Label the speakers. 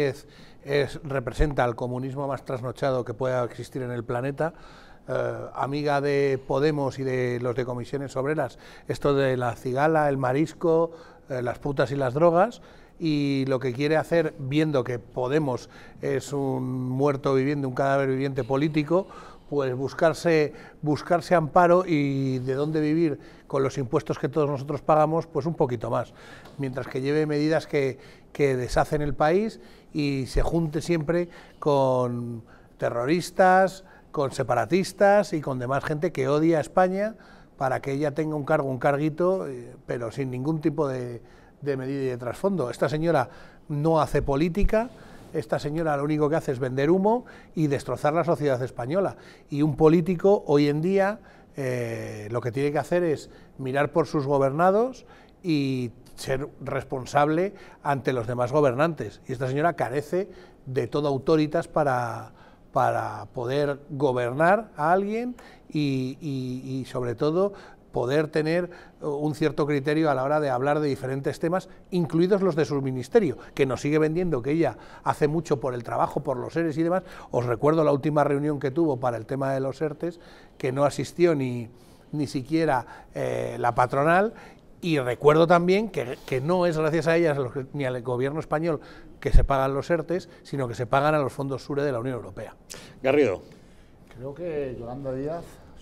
Speaker 1: Es, es, representa al comunismo más trasnochado que pueda existir en el planeta. Eh, amiga de Podemos y de los de comisiones obreras, esto de la cigala, el marisco, eh, las putas y las drogas, y lo que quiere hacer, viendo que Podemos es un muerto viviente, un cadáver viviente político, pues buscarse, buscarse amparo y de dónde vivir con los impuestos que todos nosotros pagamos, pues un poquito más, mientras que lleve medidas que, que deshacen el país y se junte siempre con terroristas, con separatistas y con demás gente que odia a España para que ella tenga un cargo, un carguito, eh, pero sin ningún tipo de, de medida y de trasfondo. Esta señora no hace política, esta señora lo único que hace es vender humo y destrozar la sociedad española. Y un político hoy en día eh, lo que tiene que hacer es mirar por sus gobernados y ser responsable ante los demás gobernantes. Y esta señora carece de todo autoritas para, para poder gobernar a alguien y sobre todo poder tener eh, un cierto criterio a la hora de hablar de diferentes temas, incluidos los de su ministerio, que nos sigue vendiendo que ella hace mucho por el trabajo, por los seres y demás. Os recuerdo la última reunión que tuvo para el tema de los ERTES, que no asistió ni, ni siquiera eh, la patronal y recuerdo también que, que, no es gracias a ellas ni al gobierno español que se pagan los ERTES, sino que se pagan a los fondos SURE de la Unión Europea. Garrido. Creo que Yolanda Díaz